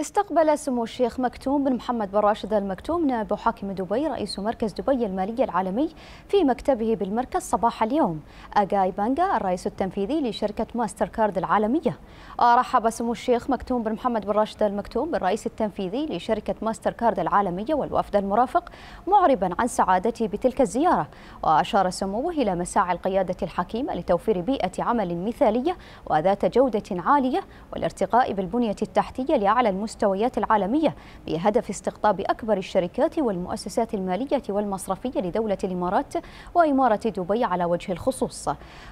استقبل سمو الشيخ مكتوم بن محمد بن راشد المكتوم نائب حاكم دبي رئيس مركز دبي المالي العالمي في مكتبه بالمركز صباح اليوم أجاي بانجا الرئيس التنفيذي لشركة ماستر كارد العالمية رحب سمو الشيخ مكتوم بن محمد بن راشد المكتوم بالرئيس التنفيذي لشركة ماستر كارد العالمية والوفد المرافق معربا عن سعادته بتلك الزيارة وأشار سموه إلى مساعي القيادة الحكيمة لتوفير بيئة عمل مثالية وذات جودة عالية والارتقاء بالبنية التحتية لأعلى المستويات العالمية بهدف استقطاب أكبر الشركات والمؤسسات المالية والمصرفية لدولة الإمارات وإمارة دبي على وجه الخصوص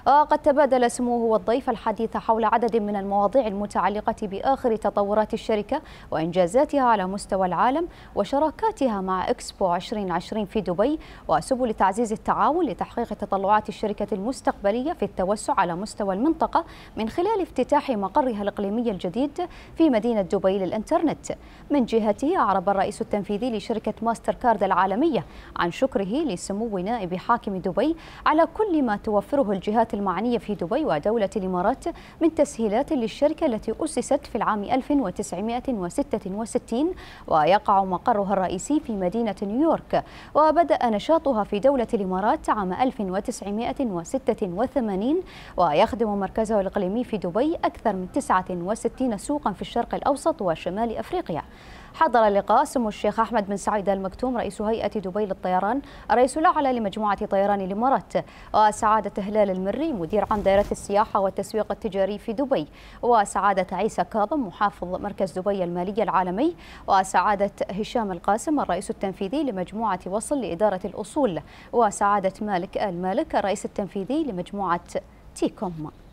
وقد آه، تبادل سموه والضيف الحديث حول عدد من المواضيع المتعلقة بآخر تطورات الشركة وإنجازاتها على مستوى العالم وشراكاتها مع إكسبو 2020 في دبي وسبل تعزيز التعاون لتحقيق تطلعات الشركة المستقبلية في التوسع على مستوى المنطقة من خلال افتتاح مقرها الإقليمي الجديد في مدينة دبي للإنترنت الإنترنت من جهته أعرب الرئيس التنفيذي لشركة ماستر كارد العالمية عن شكره لسمو نائب حاكم دبي على كل ما توفره الجهات المعنية في دبي ودولة الإمارات من تسهيلات للشركة التي أسست في العام 1966 ويقع مقرها الرئيسي في مدينة نيويورك وبدأ نشاطها في دولة الإمارات عام 1986 ويخدم مركزه الإقليمي في دبي أكثر من 69 سوقا في الشرق الأوسط وشمال شمال أفريقيا حضر اللقاء سمو الشيخ أحمد بن سعيد المكتوم رئيس هيئة دبي للطيران الرئيس الأعلى لمجموعة طيران الإمارات وسعادة هلال المري مدير عام دائرة السياحة والتسويق التجاري في دبي وسعادة عيسى كاظم محافظ مركز دبي المالي العالمي وسعادة هشام القاسم الرئيس التنفيذي لمجموعة وصل لإدارة الأصول وسعادة مالك آل مالك الرئيس التنفيذي لمجموعة تيكوم